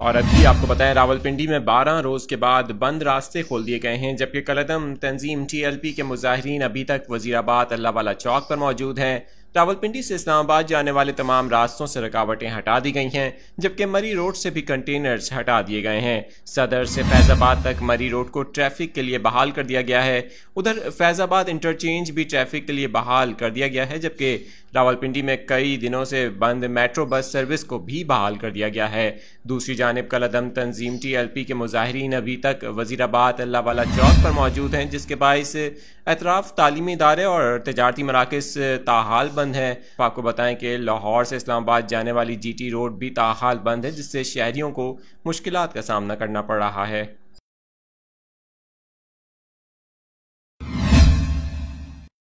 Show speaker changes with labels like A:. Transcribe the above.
A: और अभी आपको बताएं रावलपिंडी में 12 रोज़ के बाद बंद रास्ते खोल दिए गए हैं जबकि कलदम तंजीम टीएलपी के मुजाहरीन अभी तक वजीराबाद अल्लाह वाला चौक पर मौजूद हैं रावलपिंडी से इस्लामाबाद जाने वाले तमाम रास्तों से रुकावटें हटा दी गई हैं जबकि मरी रोड से भी कंटेनर्स हटा दिए गए हैं सदर से फैज़ाबाद तक मरी रोड को ट्रैफिक के लिए बहाल कर दिया गया है उधर फैज़ाबाद इंटरचेंज भी ट्रैफिक के लिए बहाल कर दिया गया है जबकि रावलपिंडी में कई दिनों से बंद मेट्रो बस सर्विस को भी बहाल कर दिया गया है दूसरी जानब अदम तंजीम टी एल पी के मुजाहरीन अभी तक वजीराबाद अल्लाह वाला चौक पर मौजूद हैं जिसके बायस एतराफ़ तालीमी इदारे और तजारती मराकज़ ताहाल बंद बंद है आपको बताएं कि लाहौर से इस्लामाबाद जाने वाली जीटी रोड भी ताहाल बंद है जिससे शहरियों को मुश्किल का सामना करना पड़ रहा है